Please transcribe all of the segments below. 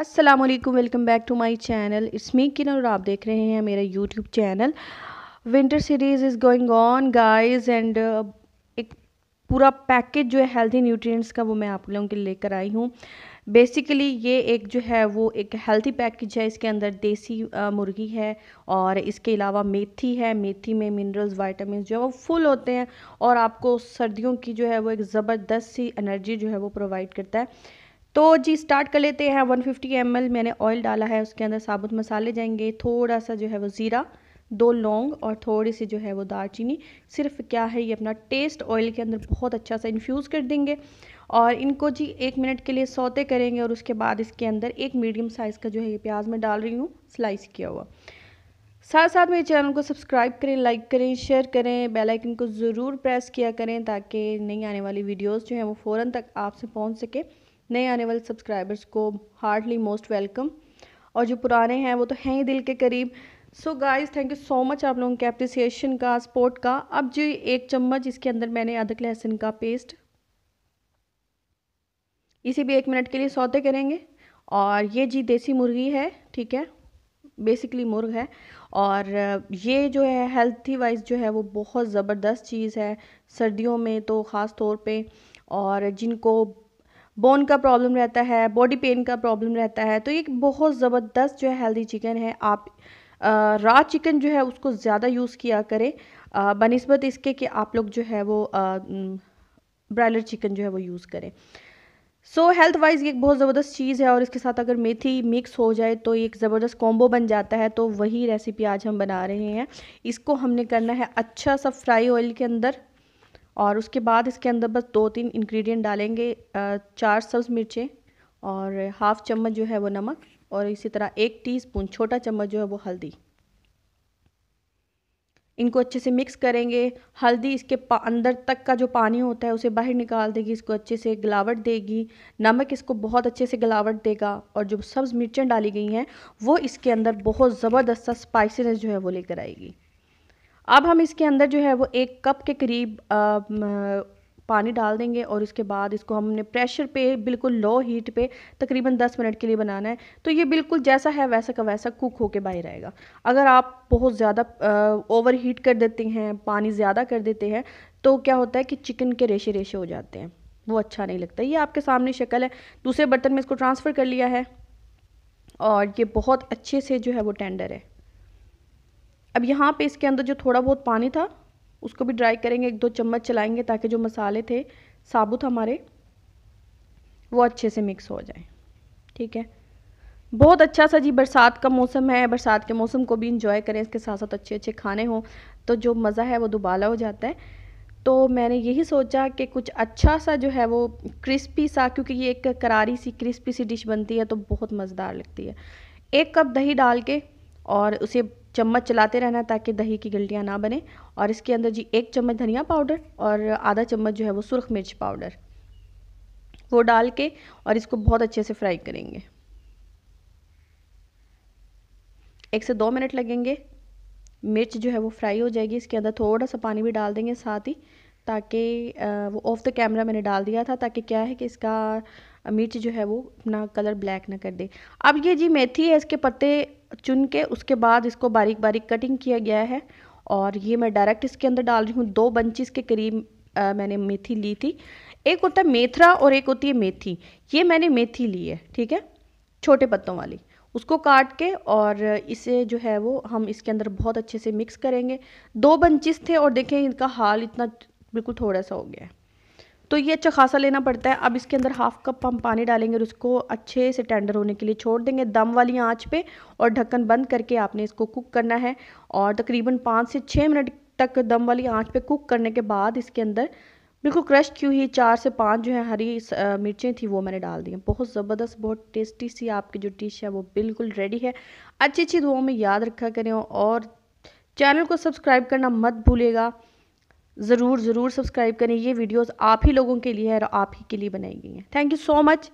Aslam welcome back to my channel इसमी किन और आप देख रहे हैं मेरा YouTube channel winter series is going on guys and एक पूरा पैकेज जो है हेल्दी न्यूट्रिएंट्स का वो मैं आप लोगों के लेकर आई हूँ बेसिकली ये एक जो है वो एक हेल्थी पैकेज है इसके अंदर देसी uh, मुर्गी है और इसके अलावा मेथी है मेथी में मिनरल्स वाइटामस जो है वो फुल होते हैं और आपको सर्दियों की जो है वो एक ज़बरदस्त सी एनर्जी जो है वो प्रोवाइड करता है तो जी स्टार्ट कर लेते हैं 150 फिफ्टी मैंने ऑयल डाला है उसके अंदर साबुत मसाले जाएंगे थोड़ा सा जो है वो ज़ीरा दो लौंग और थोड़ी सी जो है वो दालचीनी सिर्फ क्या है ये अपना टेस्ट ऑयल के अंदर बहुत अच्छा सा इन्फ्यूज़ कर देंगे और इनको जी एक मिनट के लिए सौते करेंगे और उसके बाद इसके अंदर एक मीडियम साइज़ का जो है ये प्याज मैं डाल रही हूँ स्लाइस किया हुआ साथ साथ मेरे चैनल को सब्सक्राइब करें लाइक करें शेयर करें बेल आइकन को ज़रूर प्रेस किया करें ताकि नई आने वाली वीडियोस जो हैं वो फ़ौरन तक आपसे पहुंच सके नए आने वाले सब्सक्राइबर्स को हार्डली मोस्ट वेलकम और जो पुराने हैं वो तो हैं ही दिल के करीब so guys thank you so much आप लोगों के अप्रिसिएशन का सपोर्ट का अब जो एक चम्मच इसके अंदर मैंने अदरक लहसुन का पेस्ट इसे भी एक मिनट के लिए सौते करेंगे और ये जी देसी मुर्गी है ठीक है बेसिकली मुर्ग है और ये जो है हेल्थी वाइज जो है वो बहुत ज़बरदस्त चीज़ है सर्दियों में तो ख़ास तौर पे और जिनको बोन का प्रॉब्लम रहता है बॉडी पेन का प्रॉब्लम रहता है तो ये बहुत ज़बरदस्त जो है हेल्दी चिकन है आप रा चिकन जो है उसको ज़्यादा यूज़ किया करें बनस्बत इसके कि आप लोग जो है वो ब्रायलर चिकन जो है वो यूज़ करें सो हेल्थ वाइज ये बहुत ज़बरदस्त चीज़ है और इसके साथ अगर मेथी मिक्स हो जाए तो एक ज़बरदस्त कॉम्बो बन जाता है तो वही रेसिपी आज हम बना रहे हैं इसको हमने करना है अच्छा सा फ्राई ऑयल के अंदर और उसके बाद इसके अंदर बस दो तीन इंग्रेडिएंट डालेंगे चार सब्ज़ मिर्चें और हाफ़ चम्मच जो है वो नमक और इसी तरह एक टीस्पून छोटा चम्मच जो है वो हल्दी इनको अच्छे से मिक्स करेंगे हल्दी इसके अंदर तक का जो पानी होता है उसे बाहर निकाल देगी इसको अच्छे से गलावट देगी नमक इसको बहुत अच्छे से गलावट देगा और जो सब्ज़ मिर्चें डाली गई हैं वो इसके अंदर बहुत ज़बरदस्त सा स्पाइसीनेस जो है वो लेकर आएगी अब हम इसके अंदर जो है वो एक कप के करीब पानी डाल देंगे और इसके बाद इसको हमने प्रेशर पे बिल्कुल लो हीट पे तकरीबन 10 मिनट के लिए बनाना है तो ये बिल्कुल जैसा है वैसा का वैसा कुक होके बाहर आएगा अगर आप बहुत ज़्यादा ओवर हीट कर देते हैं पानी ज़्यादा कर देते हैं तो क्या होता है कि चिकन के रेशे रेशे हो जाते हैं वो अच्छा नहीं लगता ये आपके सामने शक्ल है दूसरे बर्तन में इसको ट्रांसफ़र कर लिया है और ये बहुत अच्छे से जो है वो टेंडर है अब यहाँ पे इसके अंदर जो थोड़ा बहुत पानी था उसको भी ड्राई करेंगे एक दो चम्मच चलाएंगे ताकि जो मसाले थे साबुत हमारे वो अच्छे से मिक्स हो जाए ठीक है बहुत अच्छा सा जी बरसात का मौसम है बरसात के मौसम को भी इंजॉय करें इसके साथ साथ अच्छे अच्छे खाने हों तो जो मज़ा है वो दुबाला हो जाता है तो मैंने यही सोचा कि कुछ अच्छा सा जो है वो क्रिस्पी सा क्योंकि ये एक करारी सी क्रिस्पी सी डिश बनती है तो बहुत मज़ेदार लगती है एक कप दही डाल के और उसे चम्मच चलाते रहना ताकि दही की गल्टियाँ ना बने और इसके अंदर जी एक चम्मच धनिया पाउडर और आधा चम्मच जो है वो सुरख मिर्च पाउडर वो डाल के और इसको बहुत अच्छे से फ्राई करेंगे एक से दो मिनट लगेंगे मिर्च जो है वो फ्राई हो जाएगी इसके अंदर थोड़ा सा पानी भी डाल देंगे साथ ही ताकि वो ऑफ द कैमरा मैंने डाल दिया था ताकि क्या है कि इसका मिर्च जो है वो अपना कलर ब्लैक ना कर दे अब ये जी मेथी है इसके पत्ते चुन के उसके बाद इसको बारीक बारीक कटिंग किया गया है और ये मैं डायरेक्ट इसके अंदर डाल रही हूँ दो बंचिस के करीब मैंने मेथी ली थी एक होता है मेथरा और एक होती है मेथी ये मैंने मेथी ली है ठीक है छोटे पत्तों वाली उसको काट के और इसे जो है वो हम इसके अंदर बहुत अच्छे से मिक्स करेंगे दो बंचिस थे और देखें इनका हाल इतना बिल्कुल थोड़ा सा हो गया है तो ये अच्छा खासा लेना पड़ता है अब इसके अंदर हाफ कप हम पानी डालेंगे और उसको अच्छे से टेंडर होने के लिए छोड़ देंगे दम वाली आँच पर और ढक्कन बंद करके आपने इसको कुक करना है और तकरीबन पाँच से छः मिनट तक दम वाली आँच पर कुक करने के बाद इसके अंदर बिल्कुल क्रश की हुई चार से पाँच जो है हरी मिर्चें थी वो मैंने डाल दी हैं बहुत ज़बरदस्त बहुत टेस्टी सी आपकी जो डिश है वो बिल्कुल रेडी है अच्छी अच्छी दुआओं में याद रखा करें और चैनल को सब्सक्राइब करना मत भूलेगा ज़रूर ज़रूर सब्सक्राइब करें ये वीडियोस आप ही लोगों के लिए है और आप ही के लिए बनाई गई हैं थैंक यू सो मच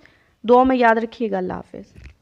दुआ में याद रखिएगा अल्लाह हाफिज़